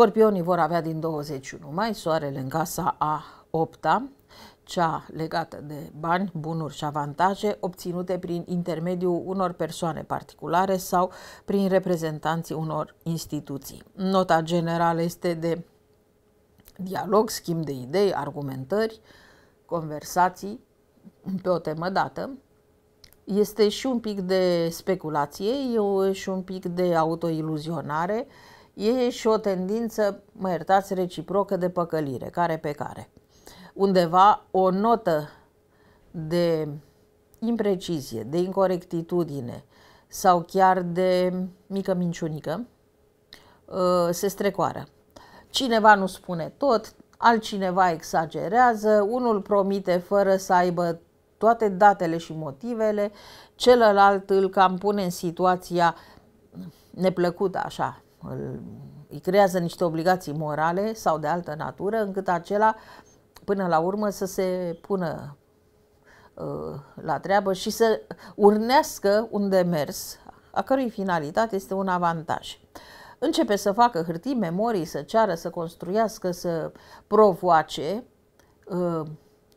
Scorpionii vor avea din 21 mai soarele în casa a 8 -a, cea legată de bani, bunuri și avantaje obținute prin intermediul unor persoane particulare sau prin reprezentanții unor instituții. Nota generală este de dialog, schimb de idei, argumentări, conversații pe o temă dată. Este și un pic de speculație, e și un pic de autoiluzionare, uh, e și o tendință, mă iertați, reciprocă de păcălire, care pe care. Undeva o notă de imprecizie, de incorectitudine sau chiar de mică minciunică uh, se strecoară. Cineva nu spune tot, altcineva exagerează, unul promite fără să aibă toate datele și motivele, celălalt îl cam pune în situația neplăcută așa, îl, îi creează niște obligații morale sau de altă natură, încât acela, până la urmă, să se pună uh, la treabă și să urnească un demers, a cărui finalitate este un avantaj. Începe să facă hârtii, memorii, să ceară, să construiască, să provoace uh,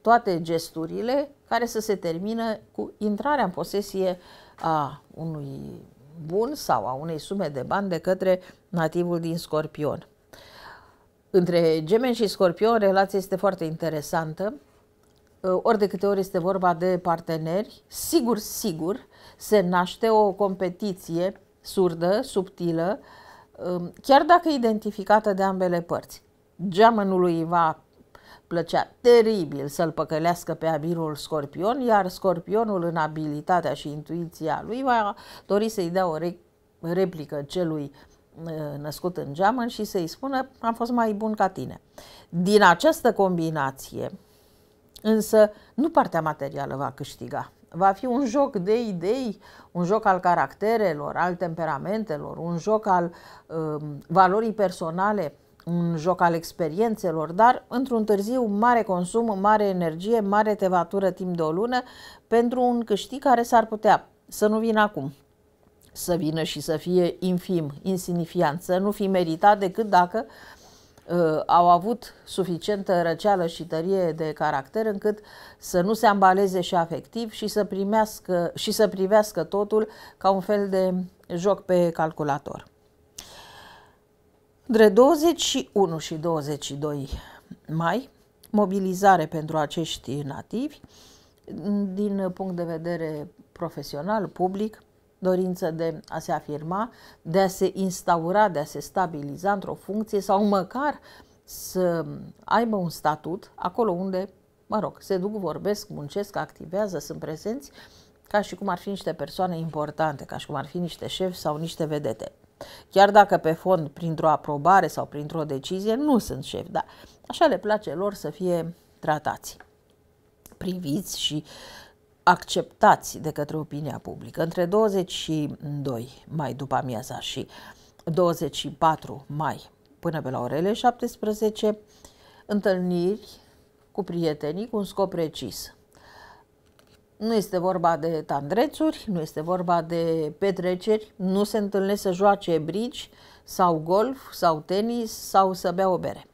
toate gesturile care să se termină cu intrarea în posesie a unui bun sau a unei sume de bani de către nativul din Scorpion. Între gemeni și scorpion relația este foarte interesantă. Ă, ori de câte ori este vorba de parteneri, sigur, sigur, se naște o competiție surdă, subtilă, ă, chiar dacă identificată de ambele părți. Geamănului va Plăcea teribil să-l păcălească pe abirul scorpion, iar scorpionul în abilitatea și intuiția lui va dori să-i dea o re- replică celui uh, născut în geamăn și să-i spună am fost mai bun ca tine. Din această combinație, însă, nu partea materială va câștiga. Va fi un joc de idei, un joc al caracterelor, al temperamentelor, un joc al uh, valorii personale, un joc al experiențelor, dar într-un târziu mare consum, mare energie, mare tevatură timp de o lună pentru un câștig care s-ar putea să nu vină acum, să vină și să fie infim, insignifiant, să nu fi meritat decât dacă uh, au avut suficientă răceală și tărie de caracter încât să nu se ambaleze și afectiv și să, primească, și să privească totul ca un fel de joc pe calculator. Între 21 și 22 mai, mobilizare pentru acești nativi, din punct de vedere profesional, public, dorință de a se afirma, de a se instaura, de a se stabiliza într-o funcție sau măcar să aibă un statut acolo unde, mă rog, se duc, vorbesc, muncesc, activează, sunt prezenți, ca și cum ar fi niște persoane importante, ca și cum ar fi niște șefi sau niște vedete. Chiar dacă pe fond, printr-o aprobare sau printr-o decizie, nu sunt șef, dar așa le place lor să fie tratați, priviți și acceptați de către opinia publică. Între 22 mai după amiaza și 24 mai până pe la orele 17, întâlniri cu prietenii cu un scop precis – nu este vorba de tandrețuri, nu este vorba de petreceri, nu se întâlnesc să joace brici sau golf sau tenis sau să bea o bere.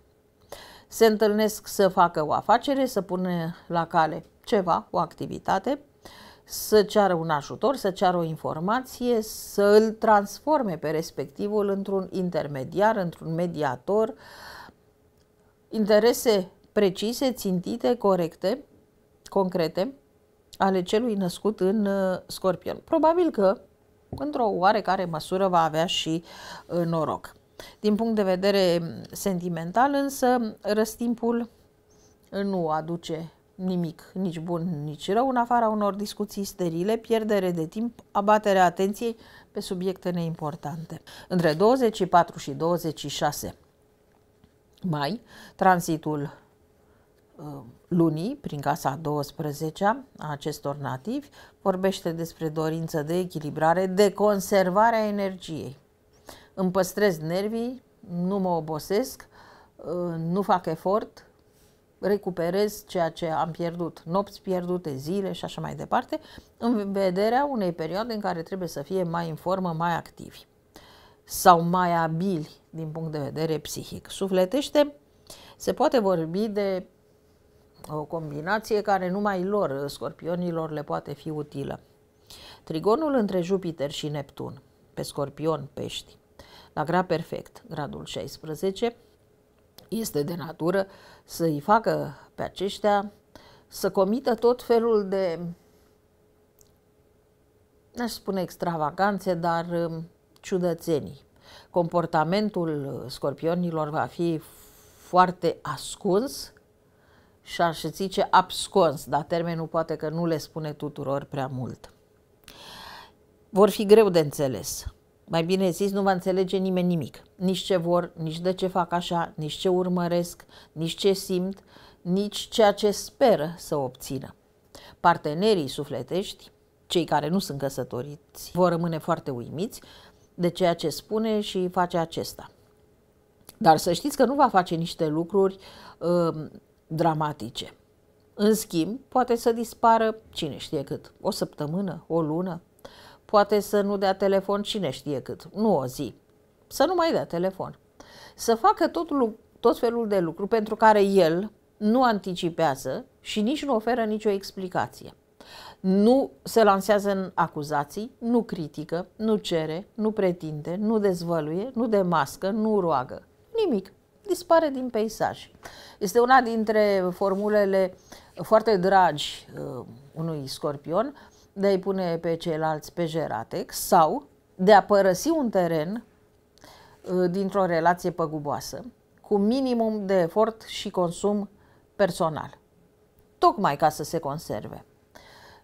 Se întâlnesc să facă o afacere, să pună la cale ceva, o activitate, să ceară un ajutor, să ceară o informație, să îl transforme pe respectivul într-un intermediar, într-un mediator, interese precise, țintite, corecte, concrete, ale celui născut în uh, Scorpion. Probabil că, într-o oarecare măsură, va avea și uh, noroc. Din punct de vedere mm, sentimental, însă, răstimpul nu aduce nimic, nici bun, nici rău, în afara unor discuții sterile, pierdere de timp, abaterea atenției pe subiecte neimportante. Între 24 și 26 mai, transitul Uh, lunii, prin casa 12-a a acestor nativi, vorbește despre dorință de echilibrare, de conservarea energiei. Îmi păstrez nervii, nu mă obosesc, uh, nu fac efort, recuperez ceea ce am pierdut, nopți pierdute, zile și așa mai departe, în vederea unei perioade în care trebuie să fie mai în formă, mai activi sau mai abili din punct de vedere psihic. Sufletește, se poate vorbi de o combinație care numai lor, scorpionilor, le poate fi utilă. Trigonul între Jupiter și Neptun, pe scorpion pești, la grad perfect, gradul 16, este de natură să-i facă pe aceștia să comită tot felul de, n-aș spune extravaganțe, dar um, ciudățenii. Comportamentul scorpionilor va fi foarte ascuns și aș zice abscons, dar termenul poate că nu le spune tuturor prea mult. Vor fi greu de înțeles. Mai bine zis, nu va înțelege nimeni nimic. Nici ce vor, nici de ce fac așa, nici ce urmăresc, nici ce simt, nici ceea ce speră să obțină. Partenerii sufletești, cei care nu sunt căsătoriți, vor rămâne foarte uimiți de ceea ce spune și face acesta. Dar să știți că nu va face niște lucruri uh, dramatice. În schimb, poate să dispară cine știe cât, o săptămână, o lună, poate să nu dea telefon cine știe cât, nu o zi, să nu mai dea telefon. Să facă tot, tot felul de lucru pentru care el nu anticipează și nici nu oferă nicio explicație. Nu se lansează în acuzații, nu critică, nu cere, nu pretinde, nu dezvăluie, nu demască, nu roagă. Nimic dispare din peisaj. Este una dintre formulele foarte dragi uh, unui scorpion de a-i pune pe ceilalți pe geratec sau de a părăsi un teren uh, dintr-o relație păguboasă cu minimum de efort și consum personal, tocmai ca să se conserve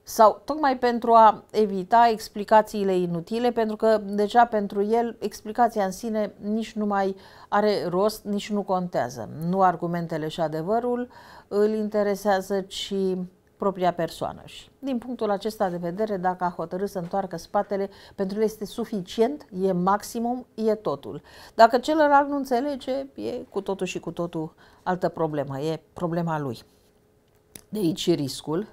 sau tocmai pentru a evita explicațiile inutile, pentru că deja pentru el explicația în sine nici nu mai are rost, nici nu contează. Nu argumentele și adevărul îl interesează, ci propria persoană. Și din punctul acesta de vedere, dacă a hotărât să întoarcă spatele, pentru el este suficient, e maximum, e totul. Dacă celălalt nu înțelege, e cu totul și cu totul altă problemă, e problema lui. De aici riscul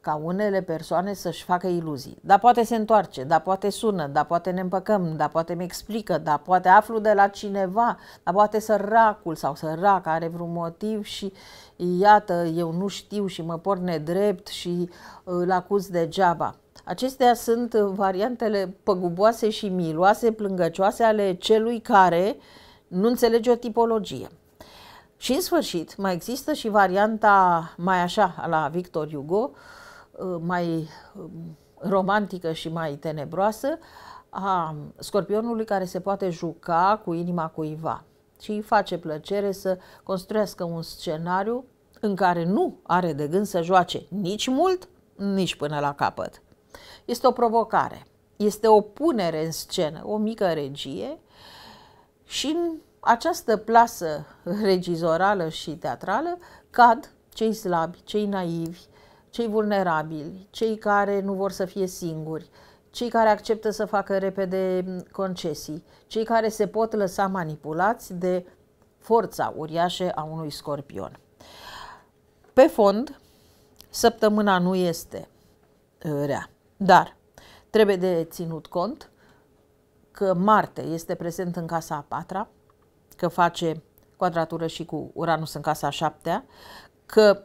ca unele persoane să-și facă iluzii. Dar poate se întoarce, dar poate sună, dar poate ne împăcăm, dar poate mi explică, dar poate aflu de la cineva, dar poate săracul sau săraca are vreun motiv și iată, eu nu știu și mă por nedrept și îl acuz degeaba. Acestea sunt variantele păguboase și miloase, plângăcioase ale celui care nu înțelege o tipologie. Și în sfârșit, mai există și varianta mai așa la Victor Hugo, Uh, mai um, romantică și mai tenebroasă a um, scorpionului care se poate juca cu inima cuiva și îi face plăcere să construiască un scenariu în care nu are de gând să joace nici mult, nici până la capăt. Este o provocare, este o punere în scenă, o mică regie și în această plasă regizorală și teatrală cad cei slabi, cei naivi, cei vulnerabili, cei care nu vor să fie singuri, cei care acceptă să facă repede concesii, cei care se pot lăsa manipulați de forța uriașă a unui scorpion. Pe fond, săptămâna nu este rea, dar trebuie de ținut cont că Marte este prezent în casa a patra, că face quadratură și cu Uranus în casa a șaptea, că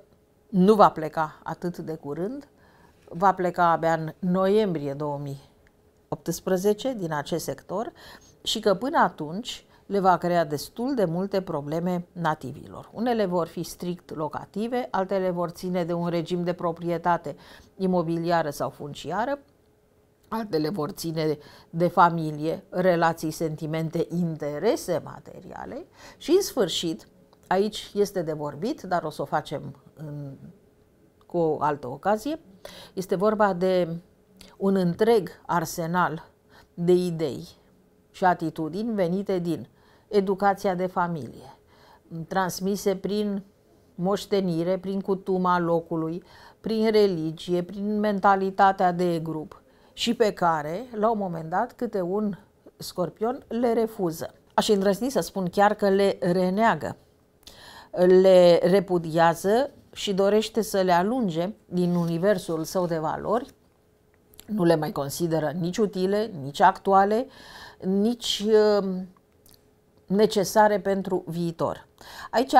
nu va pleca atât de curând, va pleca abia în noiembrie 2018 din acest sector și că până atunci le va crea destul de multe probleme nativilor. Unele vor fi strict locative, altele vor ține de un regim de proprietate imobiliară sau funciară, altele vor ține de familie, relații, sentimente, interese materiale și, în sfârșit, Aici este de vorbit, dar o să o facem în, cu o altă ocazie. Este vorba de un întreg arsenal de idei și atitudini venite din educația de familie, transmise prin moștenire, prin cutuma locului, prin religie, prin mentalitatea de grup și pe care, la un moment dat, câte un scorpion le refuză. Aș îndrăzni să spun chiar că le reneagă le repudiază și dorește să le alunge din universul său de valori, nu le mai consideră nici utile, nici actuale, nici uh, necesare pentru viitor. Aici,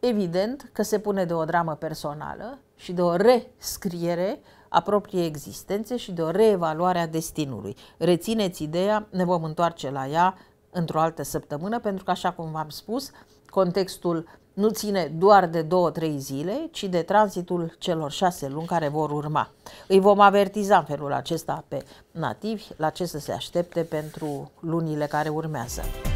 evident că se pune de o dramă personală și de o rescriere a propriei existențe și de o reevaluare a destinului. Rețineți ideea, ne vom întoarce la ea într-o altă săptămână, pentru că, așa cum v-am spus, contextul nu ține doar de două-trei zile, ci de tranzitul celor șase luni care vor urma. Îi vom avertiza în felul acesta pe nativi la ce să se aștepte pentru lunile care urmează.